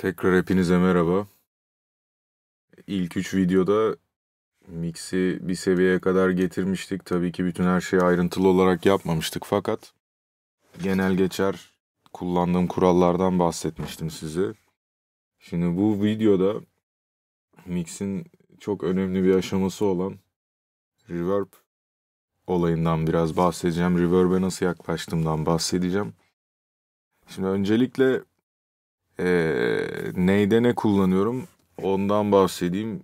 Tekrar hepinize merhaba. İlk üç videoda mix'i bir seviyeye kadar getirmiştik. Tabii ki bütün her şeyi ayrıntılı olarak yapmamıştık fakat genel geçer kullandığım kurallardan bahsetmiştim size. Şimdi bu videoda mix'in çok önemli bir aşaması olan reverb olayından biraz bahsedeceğim. Reverb'e nasıl yaklaştığımdan bahsedeceğim. Şimdi öncelikle ee, neyde ne kullanıyorum ondan bahsedeyim.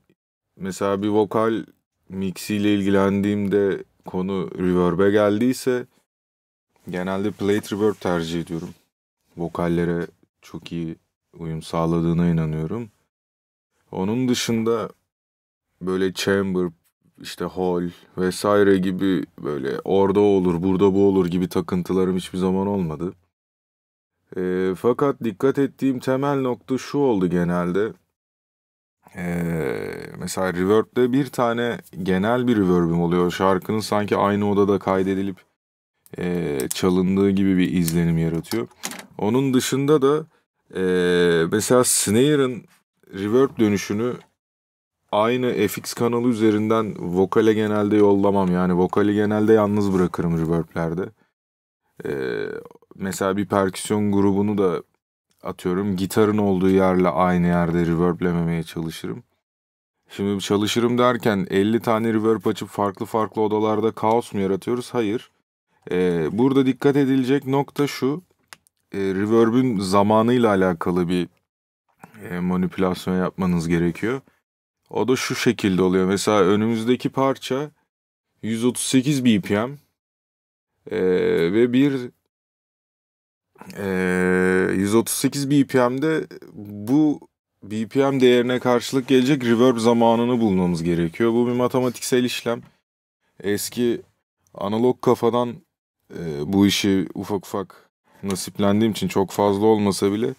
Mesela bir vokal mixiyle ilgilendiğimde konu reverb'e geldiyse genelde plate reverb tercih ediyorum. Vokallere çok iyi uyum sağladığına inanıyorum. Onun dışında böyle chamber, işte hall vesaire gibi böyle orada olur, burada bu olur gibi takıntılarım hiçbir zaman olmadı. E, fakat dikkat ettiğim temel nokta şu oldu genelde. Ee, mesela Reverb'de bir tane genel bir reverb'im oluyor. Şarkının sanki aynı odada kaydedilip e, çalındığı gibi bir izlenim yaratıyor. Onun dışında da e, mesela Snare'ın reverb dönüşünü aynı FX kanalı üzerinden vokale genelde yollamam. Yani vokali genelde yalnız bırakırım reverb'lerde. E, mesela bir perküsyon grubunu da atıyorum gitarın olduğu yerle aynı yerde reverblememeye çalışırım. Şimdi çalışırım derken 50 tane reverb açıp farklı farklı odalarda kaos mu yaratıyoruz? Hayır. Ee, burada dikkat edilecek nokta şu. E, reverb'ün zamanıyla alakalı bir e, manipülasyon yapmanız gerekiyor. O da şu şekilde oluyor. Mesela önümüzdeki parça 138 BPM e, ve bir e, 138 BPM'de bu BPM değerine karşılık gelecek reverb zamanını bulmamız gerekiyor. Bu bir matematiksel işlem. Eski analog kafadan e, bu işi ufak ufak nasiplendiğim için çok fazla olmasa bile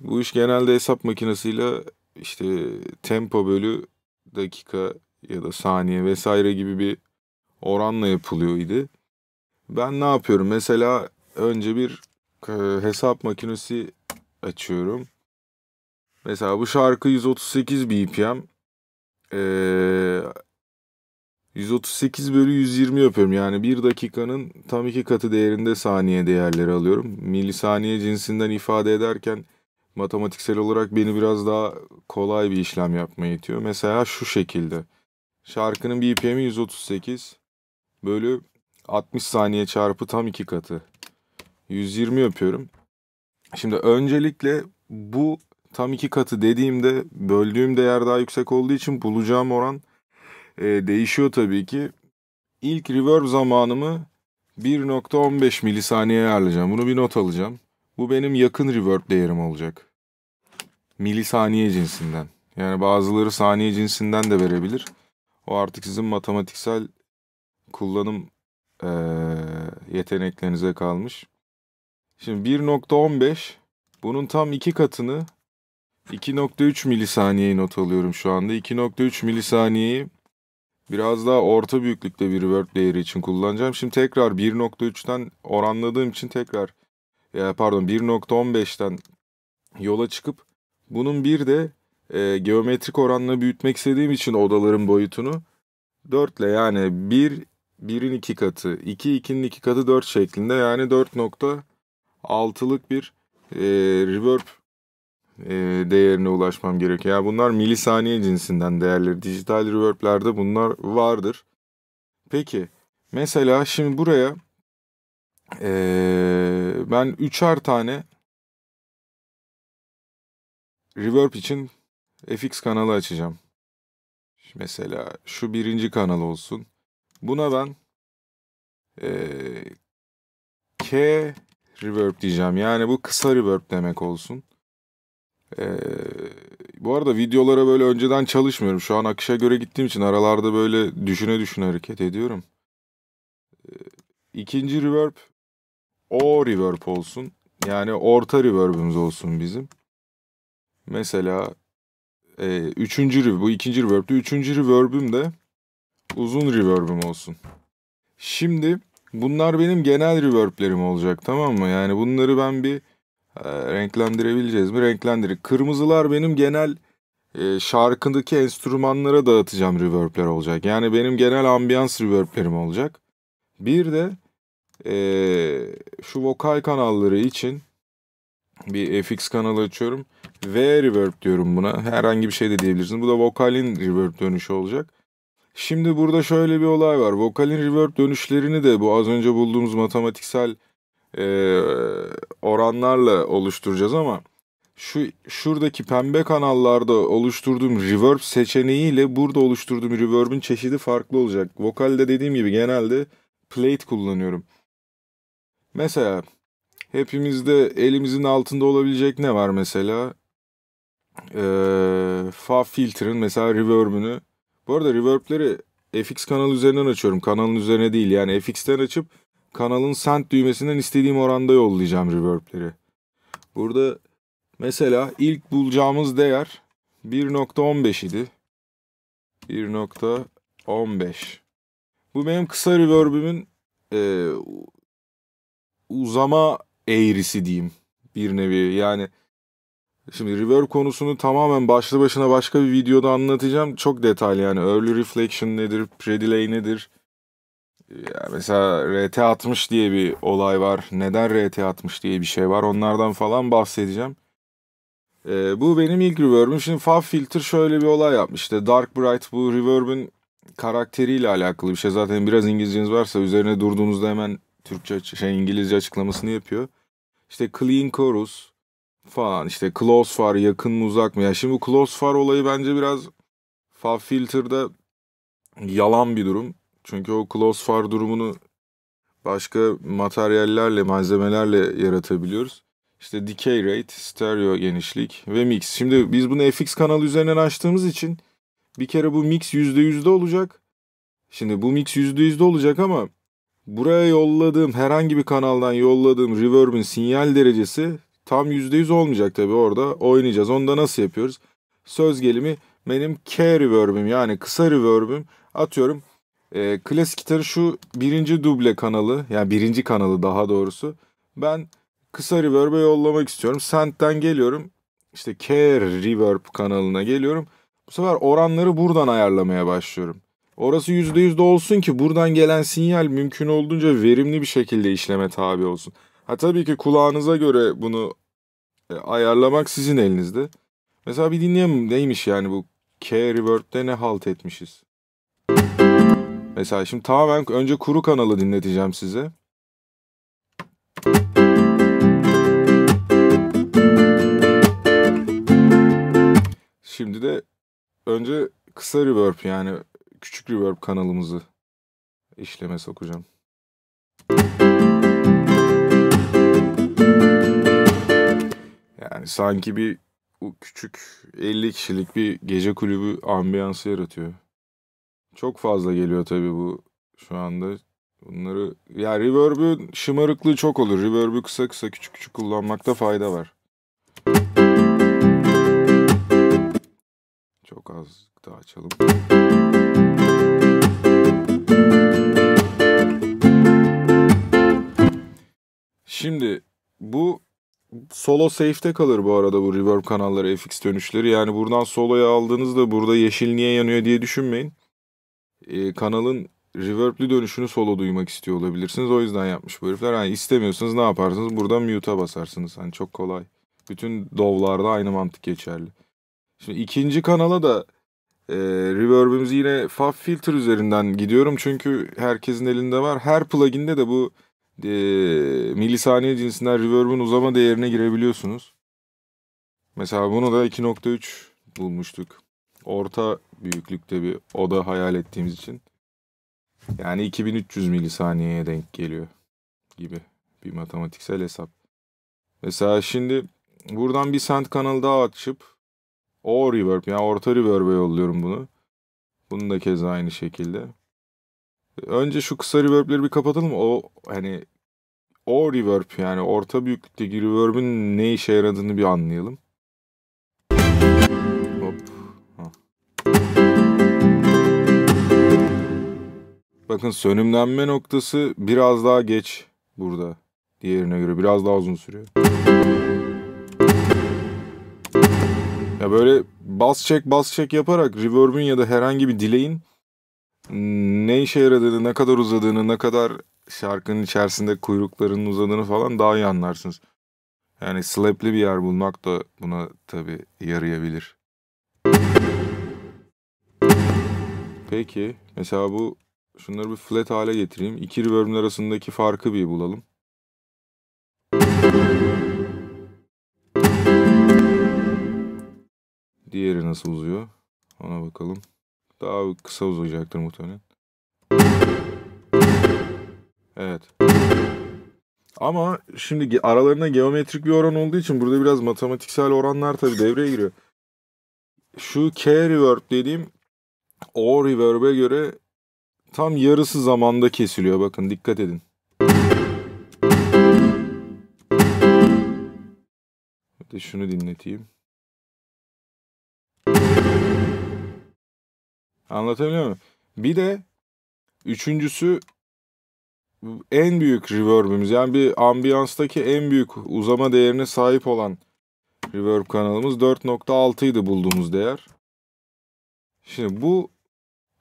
bu iş genelde hesap makinesiyle işte tempo bölü dakika ya da saniye vesaire gibi bir oranla yapılıyor idi. Ben ne yapıyorum? Mesela önce bir ee, hesap makinesi açıyorum. Mesela bu şarkı 138 BPM. Ee, 138 bölü 120 yapıyorum. Yani bir dakikanın tam iki katı değerinde saniye değerleri alıyorum. Milisaniye cinsinden ifade ederken matematiksel olarak beni biraz daha kolay bir işlem yapmaya itiyor. Mesela şu şekilde. Şarkının BPM'i 138 bölü 60 saniye çarpı tam iki katı. 120 yapıyorum. Şimdi öncelikle bu tam iki katı dediğimde böldüğüm değer daha yüksek olduğu için bulacağım oran e, değişiyor tabii ki. İlk reverb zamanımı 1.15 milisaniye ayarlayacağım. Bunu bir not alacağım. Bu benim yakın reverb değerim olacak. Milisaniye cinsinden. Yani bazıları saniye cinsinden de verebilir. O artık sizin matematiksel kullanım e, yeteneklerinize kalmış. Şimdi 1.15 bunun tam iki katını 2.3 milisaniyeyi not alıyorum şu anda. 2.3 milisaniyeyi biraz daha orta büyüklükte bir word değeri için kullanacağım. Şimdi tekrar 1.3'ten oranladığım için tekrar pardon 1.15'ten yola çıkıp bunun bir de e, geometrik oranla büyütmek istediğim için odaların boyutunu 4 ile yani 1 1'in 2 katı, 2 2'nin 2 katı 4 şeklinde yani 4 altılık bir e, reverb e, değerine ulaşmam gerekiyor. Yani bunlar milisaniye cinsinden değerleri. Dijital reverb'lerde bunlar vardır. Peki mesela şimdi buraya e, ben üçer tane reverb için FX kanalı açacağım. Mesela şu birinci kanal olsun. Buna ben e, K reverb diyeceğim. Yani bu kısa reverb demek olsun. Ee, bu arada videolara böyle önceden çalışmıyorum. Şu an akışa göre gittiğim için aralarda böyle düşüne düşüne hareket ediyorum. Ee, ikinci reverb o reverb olsun. Yani orta reverb'ümüz olsun bizim. Mesela e, üçüncü reverb, bu ikinci reverb'de. Üçüncü reverb'üm de uzun reverb'üm olsun. Şimdi Bunlar benim genel reverb'lerim olacak tamam mı? Yani bunları ben bir e, renklendirebileceğiz mi? Renklendirir. Kırmızılar benim genel e, şarkındaki enstrümanlara dağıtacağım reverb'ler olacak. Yani benim genel ambiyans reverb'lerim olacak. Bir de e, şu vokal kanalları için bir FX kanalı açıyorum. V reverb diyorum buna. Herhangi bir şey de diyebilirsiniz. Bu da vokalin reverb dönüşü olacak. Şimdi burada şöyle bir olay var. Vokalin reverb dönüşlerini de bu az önce bulduğumuz matematiksel e, oranlarla oluşturacağız ama şu şuradaki pembe kanallarda oluşturduğum reverb seçeneğiyle burada oluşturduğum reverb'in çeşidi farklı olacak. Vokalde dediğim gibi genelde plate kullanıyorum. Mesela hepimizde elimizin altında olabilecek ne var mesela? Ee, fa filter'ın mesela reverb'ünü bu arada reverb'leri FX kanal üzerinden açıyorum. Kanalın üzerine değil yani FX'ten açıp kanalın send düğmesinden istediğim oranda yollayacağım reverb'leri. Burada mesela ilk bulacağımız değer 1.15 idi. 1.15 Bu benim kısa reverb'imin e, uzama eğrisi diyeyim bir nevi. Yani Şimdi River konusunu tamamen başlı başına başka bir videoda anlatacağım. Çok detaylı yani early reflection nedir, predelay nedir? Ya mesela RT60 diye bir olay var. Neden RT60 diye bir şey var. Onlardan falan bahsedeceğim. Ee, bu benim ilk reverb'üm. Şimdi Fav Filter şöyle bir olay yapmış. İşte Dark Bright bu reverb'ün karakteriyle alakalı bir şey. Zaten biraz İngilizceniz varsa üzerine durduğunuzda hemen Türkçe şey İngilizce açıklamasını yapıyor. İşte clean chorus, falan işte close far yakın mı uzak mı ya yani şimdi bu close far olayı bence biraz far filter'da yalan bir durum. Çünkü o close far durumunu başka materyallerle, malzemelerle yaratabiliyoruz. işte decay rate, stereo genişlik ve mix. Şimdi biz bunu FX kanalı üzerinden açtığımız için bir kere bu mix %100'de olacak. Şimdi bu mix %100'de olacak ama buraya yolladığım herhangi bir kanaldan yolladığım reverb'in sinyal derecesi Tam %100 olmayacak tabii orada. Oynayacağız. Onu da nasıl yapıyoruz? Söz gelimi benim K reverb'im yani kısa reverb'im atıyorum. E, klasik gitarı şu birinci duble kanalı yani birinci kanalı daha doğrusu. Ben kısa reverb'e yollamak istiyorum. Sent'ten geliyorum. İşte K reverb kanalına geliyorum. Bu sefer oranları buradan ayarlamaya başlıyorum. Orası %100 de olsun ki buradan gelen sinyal mümkün olduğunca verimli bir şekilde işleme tabi olsun. Ha tabii ki kulağınıza göre bunu e, ayarlamak sizin elinizde. Mesela bir dinleyelim neymiş yani bu K reverb'de ne halt etmişiz. Mesela şimdi tamamen önce kuru kanalı dinleteceğim size. Şimdi de önce kısa reverb yani küçük reverb kanalımızı işleme sokacağım. Yani sanki bir küçük 50 kişilik bir gece kulübü ambiyansı yaratıyor. Çok fazla geliyor tabii bu şu anda. Bunları ya reverb'ün şımarıklığı çok olur. Reverb'ü kısa kısa küçük küçük kullanmakta fayda var. Çok az daha açalım. Şimdi bu Solo safe'te kalır bu arada bu reverb kanalları, FX dönüşleri. Yani buradan soloya aldığınızda burada yeşil niye yanıyor diye düşünmeyin. Ee, kanalın reverb'lü dönüşünü solo duymak istiyor olabilirsiniz. O yüzden yapmış bu herifler. Yani istemiyorsanız ne yaparsınız? Burada mute'a basarsınız. Hani çok kolay. Bütün dovlarda aynı mantık geçerli. Şimdi ikinci kanala da e, reverb'imizi yine Fab Filter üzerinden gidiyorum. Çünkü herkesin elinde var. Her plugin'de de bu e, ee, milisaniye cinsinden reverb'ün uzama değerine girebiliyorsunuz. Mesela bunu da 2.3 bulmuştuk. Orta büyüklükte bir oda hayal ettiğimiz için. Yani 2300 milisaniyeye denk geliyor gibi bir matematiksel hesap. Mesela şimdi buradan bir sent kanalı daha açıp o reverb yani orta reverb'e yolluyorum bunu. Bunu da keza aynı şekilde. Önce şu kısa reverb'leri bir kapatalım. O hani o reverb yani orta büyüklükteki reverb'in ne işe yaradığını bir anlayalım. Hop. Ha. Bakın sönümlenme noktası biraz daha geç burada. Diğerine göre biraz daha uzun sürüyor. Ya böyle bas çek bas çek yaparak reverb'ün ya da herhangi bir delayin ne işe yaradığını, ne kadar uzadığını, ne kadar şarkının içerisinde kuyruklarının uzadığını falan daha iyi anlarsınız. Yani slap'li bir yer bulmak da buna tabii yarayabilir. Peki mesela bu şunları bir flat hale getireyim. İki reverb'ün arasındaki farkı bir bulalım. Diğeri nasıl uzuyor? Ona bakalım. Daha kısa uzayacaktır muhtemelen. Evet. Ama şimdi aralarında geometrik bir oran olduğu için burada biraz matematiksel oranlar tabii devreye giriyor. Şu K reverb dediğim o reverb'e göre tam yarısı zamanda kesiliyor. Bakın dikkat edin. Bir de şunu dinleteyim. Anlatabiliyor muyum? Bir de üçüncüsü en büyük reverb'ümüz. Yani bir ambiyanstaki en büyük uzama değerine sahip olan reverb kanalımız 4.6 idi bulduğumuz değer. Şimdi bu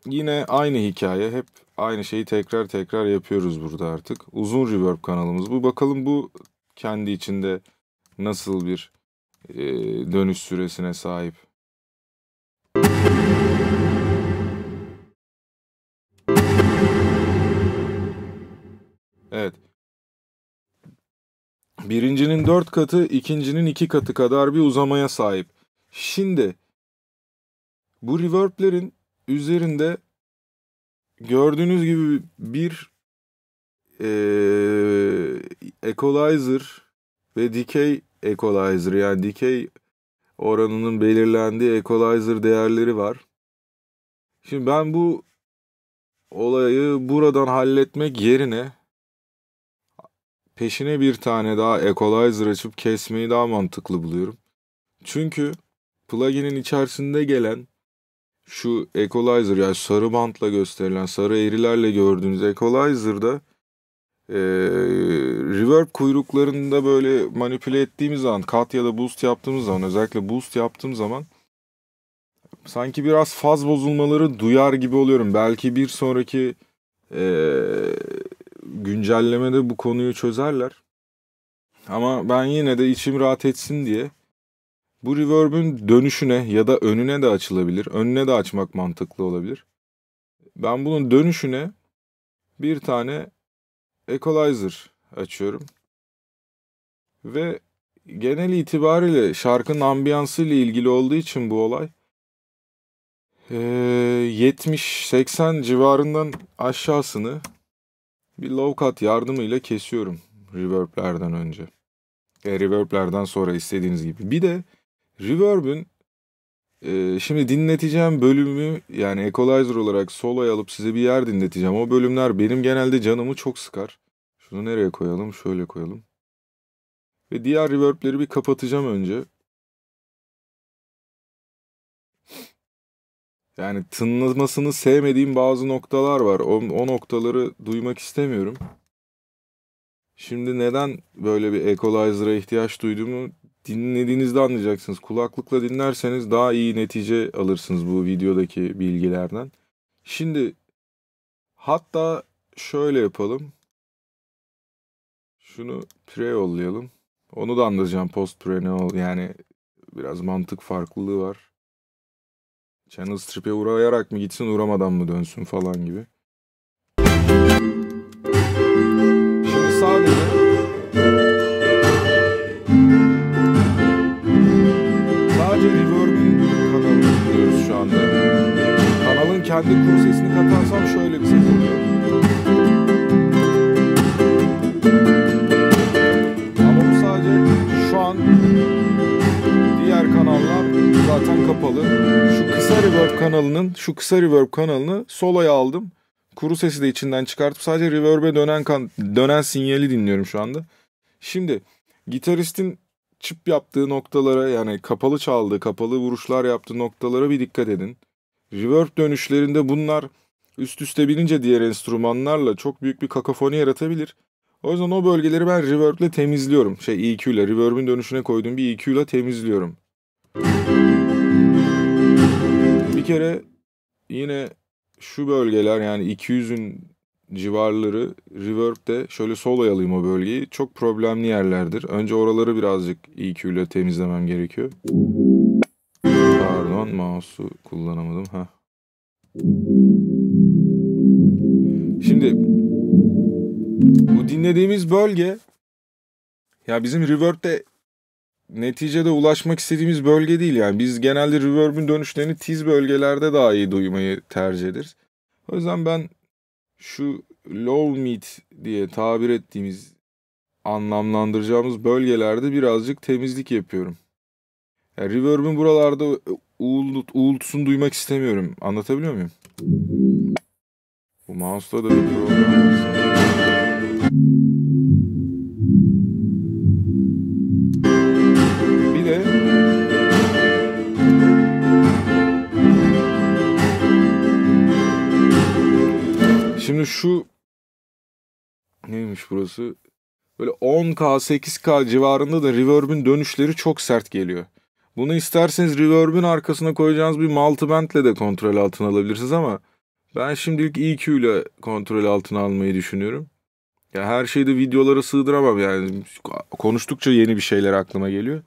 yine aynı hikaye. Hep aynı şeyi tekrar tekrar yapıyoruz burada artık. Uzun reverb kanalımız bu. Bakalım bu kendi içinde nasıl bir dönüş süresine sahip. Evet. Birincinin dört katı, ikincinin iki katı kadar bir uzamaya sahip. Şimdi bu reverb'lerin üzerinde gördüğünüz gibi bir ee, equalizer ve decay equalizer yani decay oranının belirlendiği equalizer değerleri var. Şimdi ben bu olayı buradan halletmek yerine peşine bir tane daha Equalizer açıp kesmeyi daha mantıklı buluyorum. Çünkü plugin'in içerisinde gelen şu Equalizer yani sarı bantla gösterilen sarı eğrilerle gördüğünüz Equalizer'da e, reverb kuyruklarında böyle manipüle ettiğimiz zaman kat ya da boost yaptığımız zaman özellikle boost yaptığım zaman sanki biraz faz bozulmaları duyar gibi oluyorum. Belki bir sonraki e, güncellemede bu konuyu çözerler. Ama ben yine de içim rahat etsin diye bu reverb'ün dönüşüne ya da önüne de açılabilir. Önüne de açmak mantıklı olabilir. Ben bunun dönüşüne bir tane equalizer açıyorum. Ve genel itibariyle şarkının ambiyansı ile ilgili olduğu için bu olay 70-80 civarından aşağısını bir low cut yardımıyla kesiyorum reverb'lerden önce. E, reverb'lerden sonra istediğiniz gibi. Bir de reverb'ün e, şimdi dinleteceğim bölümü yani equalizer olarak soloya alıp size bir yer dinleteceğim. O bölümler benim genelde canımı çok sıkar. Şunu nereye koyalım? Şöyle koyalım. Ve diğer reverb'leri bir kapatacağım önce. Yani tınlamasını sevmediğim bazı noktalar var. O, o noktaları duymak istemiyorum. Şimdi neden böyle bir equalizer'a ihtiyaç duyduğumu dinlediğinizde anlayacaksınız. Kulaklıkla dinlerseniz daha iyi netice alırsınız bu videodaki bilgilerden. Şimdi hatta şöyle yapalım. Şunu pre yollayalım. Onu da anlatacağım post pre ne ol yani biraz mantık farklılığı var. Channel strip'e uğrayarak mı gitsin uğramadan mı dönsün falan gibi. Şimdi sadece sadece kanalını duyuyoruz şu anda. Kanalın kendi kuru sesini katarsam şöyle bir ses oluyor. zaten kapalı. Şu kısa reverb kanalının, şu kısa reverb kanalını soloya aldım. Kuru sesi de içinden çıkartıp sadece reverb'e dönen kan, dönen sinyali dinliyorum şu anda. Şimdi gitaristin çıp yaptığı noktalara yani kapalı çaldığı, kapalı vuruşlar yaptığı noktalara bir dikkat edin. Reverb dönüşlerinde bunlar üst üste binince diğer enstrümanlarla çok büyük bir kakafoni yaratabilir. O yüzden o bölgeleri ben reverb'le temizliyorum. Şey EQ reverb'in dönüşüne koyduğum bir EQ ile temizliyorum kere yine şu bölgeler yani 200'ün civarları reverb'de şöyle sol ayalıyım o bölgeyi. Çok problemli yerlerdir. Önce oraları birazcık EQ ile temizlemem gerekiyor. Pardon mouse'u kullanamadım. ha. Şimdi bu dinlediğimiz bölge ya bizim reverb'de neticede ulaşmak istediğimiz bölge değil yani. Biz genelde reverb'ün dönüşlerini tiz bölgelerde daha iyi duymayı tercih ederiz. O yüzden ben şu low mid diye tabir ettiğimiz anlamlandıracağımız bölgelerde birazcık temizlik yapıyorum. Yani reverb'ün buralarda uğult, uğultusunu duymak istemiyorum. Anlatabiliyor muyum? Bu mouse'da da bir problem şu neymiş burası? Böyle 10K, 8K civarında da reverb'ün dönüşleri çok sert geliyor. Bunu isterseniz reverb'ün arkasına koyacağınız bir multiband'le de kontrol altına alabilirsiniz ama ben şimdilik EQ ile kontrol altına almayı düşünüyorum. Ya her şeyi de videolara sığdıramam yani. Konuştukça yeni bir şeyler aklıma geliyor.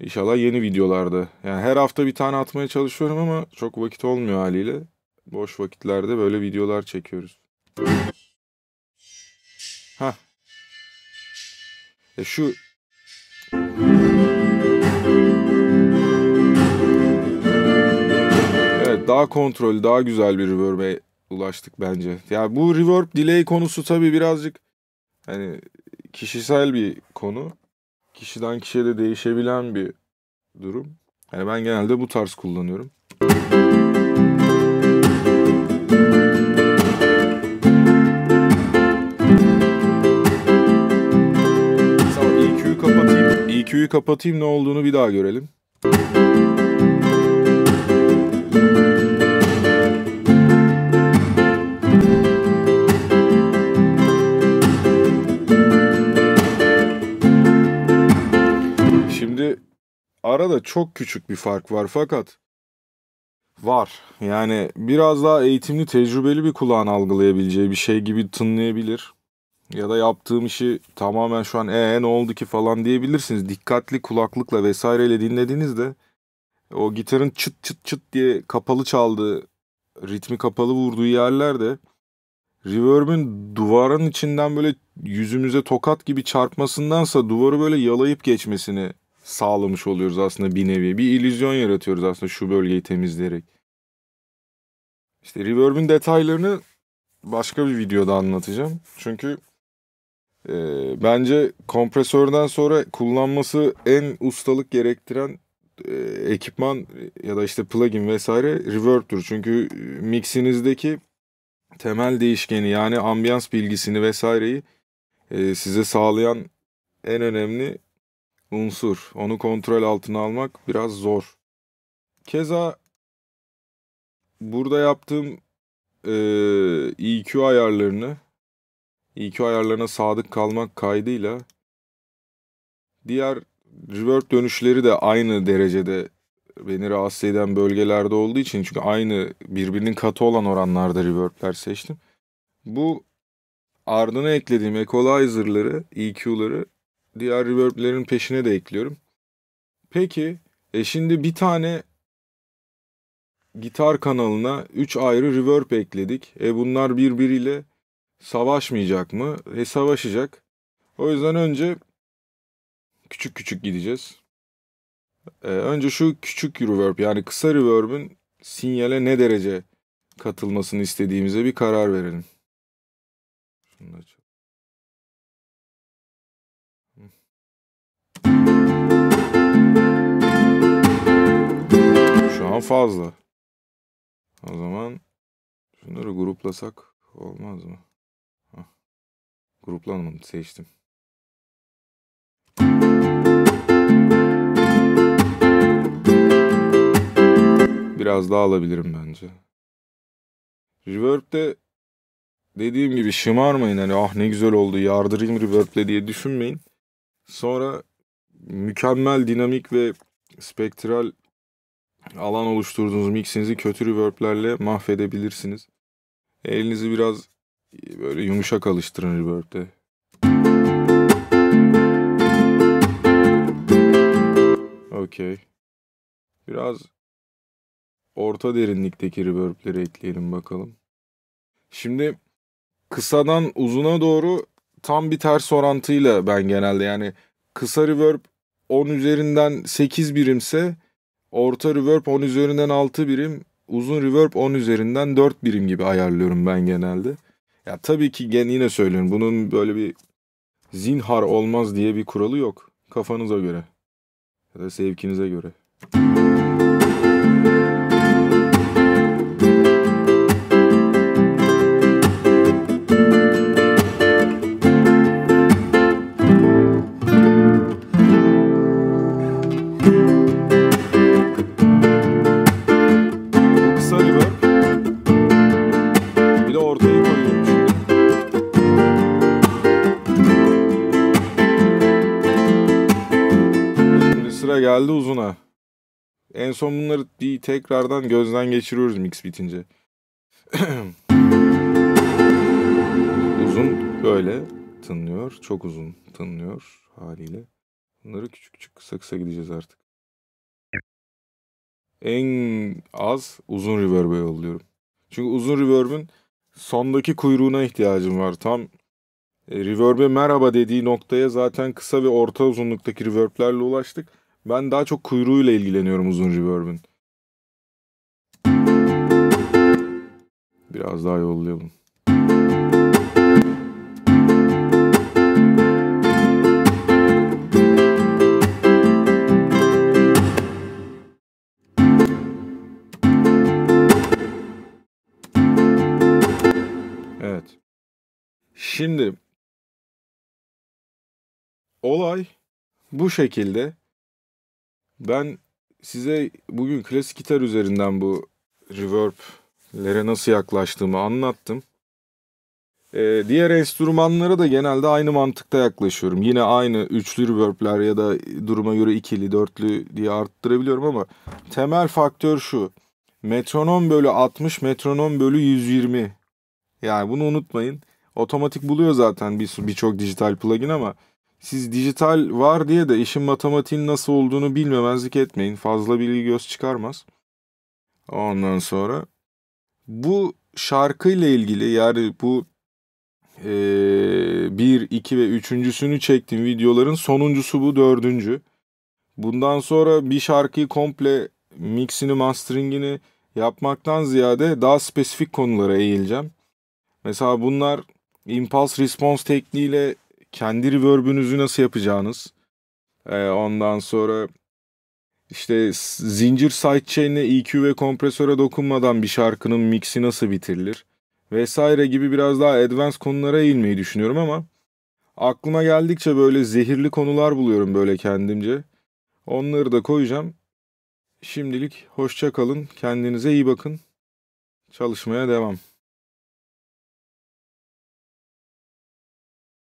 İnşallah yeni videolarda. Yani her hafta bir tane atmaya çalışıyorum ama çok vakit olmuyor haliyle boş vakitlerde böyle videolar çekiyoruz. ha. E şu Evet daha kontrol, daha güzel bir reverb'e ulaştık bence. Ya yani bu reverb delay konusu tabii birazcık hani kişisel bir konu. Kişiden kişiye de değişebilen bir durum. Yani ben genelde bu tarz kullanıyorum. videoyu kapatayım ne olduğunu bir daha görelim. Şimdi arada çok küçük bir fark var fakat var. Yani biraz daha eğitimli, tecrübeli bir kulağın algılayabileceği bir şey gibi tınlayabilir ya da yaptığım işi tamamen şu an ee e, ne oldu ki falan diyebilirsiniz. Dikkatli kulaklıkla vesaireyle dinlediğinizde o gitarın çıt çıt çıt diye kapalı çaldığı, ritmi kapalı vurduğu yerlerde reverb'ün duvarın içinden böyle yüzümüze tokat gibi çarpmasındansa duvarı böyle yalayıp geçmesini sağlamış oluyoruz aslında bir nevi. Bir illüzyon yaratıyoruz aslında şu bölgeyi temizleyerek. İşte reverb'ün detaylarını başka bir videoda anlatacağım. Çünkü e, bence kompresörden sonra kullanması en ustalık gerektiren e, ekipman ya da işte plugin vesaire reverb'tür. Çünkü e, mixinizdeki temel değişkeni yani ambiyans bilgisini vesaireyi e, size sağlayan en önemli unsur. Onu kontrol altına almak biraz zor. Keza burada yaptığım e, EQ ayarlarını İki ayarlarına sadık kalmak kaydıyla diğer reverb dönüşleri de aynı derecede beni rahatsız eden bölgelerde olduğu için çünkü aynı birbirinin katı olan oranlarda reverb'ler seçtim. Bu ardına eklediğim equalizer'ları, EQ'ları diğer reverb'lerin peşine de ekliyorum. Peki e şimdi bir tane gitar kanalına 3 ayrı reverb ekledik. E bunlar birbiriyle Savaşmayacak mı? E savaşacak. O yüzden önce küçük küçük gideceğiz. E, önce şu küçük reverb yani kısa reverb'ün sinyale ne derece katılmasını istediğimize bir karar verelim. Şunu açalım. Şu an fazla. O zaman şunları gruplasak olmaz mı? gruplanmanı seçtim. Biraz daha alabilirim bence. Reverb'de dediğim gibi şımarmayın hani ah ne güzel oldu yardırayım reverb'le diye düşünmeyin. Sonra mükemmel dinamik ve spektral alan oluşturduğunuz mixinizi kötü reverb'lerle mahvedebilirsiniz. Elinizi biraz böyle yumuşak alıştırın reverb'de. Okey. Biraz orta derinlikteki reverb'leri ekleyelim bakalım. Şimdi kısadan uzuna doğru tam bir ters orantıyla ben genelde yani kısa reverb 10 üzerinden 8 birimse orta reverb 10 üzerinden 6 birim uzun reverb 10 üzerinden 4 birim gibi ayarlıyorum ben genelde. Ya tabii ki gen yine söylüyorum. Bunun böyle bir zinhar olmaz diye bir kuralı yok. Kafanıza göre ya da sevkinize göre. En son bunları bir tekrardan gözden geçiriyoruz mix bitince. uzun böyle tınlıyor. Çok uzun tınlıyor haliyle. Bunları küçük küçük kısa kısa gideceğiz artık. En az uzun reverb'e yolluyorum. Çünkü uzun reverb'ün sondaki kuyruğuna ihtiyacım var. Tam e, reverb'e merhaba dediği noktaya zaten kısa ve orta uzunluktaki reverb'lerle ulaştık. Ben daha çok kuyruğuyla ilgileniyorum uzun reverb'ün. Biraz daha yollayalım. Evet. Şimdi olay bu şekilde ben size bugün klasik gitar üzerinden bu reverb'lere nasıl yaklaştığımı anlattım. Ee, diğer enstrümanlara da genelde aynı mantıkta yaklaşıyorum. Yine aynı üçlü reverb'ler ya da duruma göre ikili, dörtlü diye arttırabiliyorum ama temel faktör şu. Metronom bölü 60, metronom bölü 120. Yani bunu unutmayın. Otomatik buluyor zaten birçok bir dijital plugin ama siz dijital var diye de işin matematiğin nasıl olduğunu bilmemezlik etmeyin. Fazla bilgi göz çıkarmaz. Ondan sonra bu şarkıyla ilgili yani bu e, bir, iki ve üçüncüsünü çektiğim videoların sonuncusu bu dördüncü. Bundan sonra bir şarkıyı komple mixini, masteringini yapmaktan ziyade daha spesifik konulara eğileceğim. Mesela bunlar impulse response tekniğiyle kendi reverb'ünüzü nasıl yapacağınız. E, ondan sonra işte zincir sidechain'e EQ ve kompresöre dokunmadan bir şarkının mixi nasıl bitirilir vesaire gibi biraz daha advanced konulara eğilmeyi düşünüyorum ama aklıma geldikçe böyle zehirli konular buluyorum böyle kendimce. Onları da koyacağım. Şimdilik hoşça kalın, kendinize iyi bakın. Çalışmaya devam.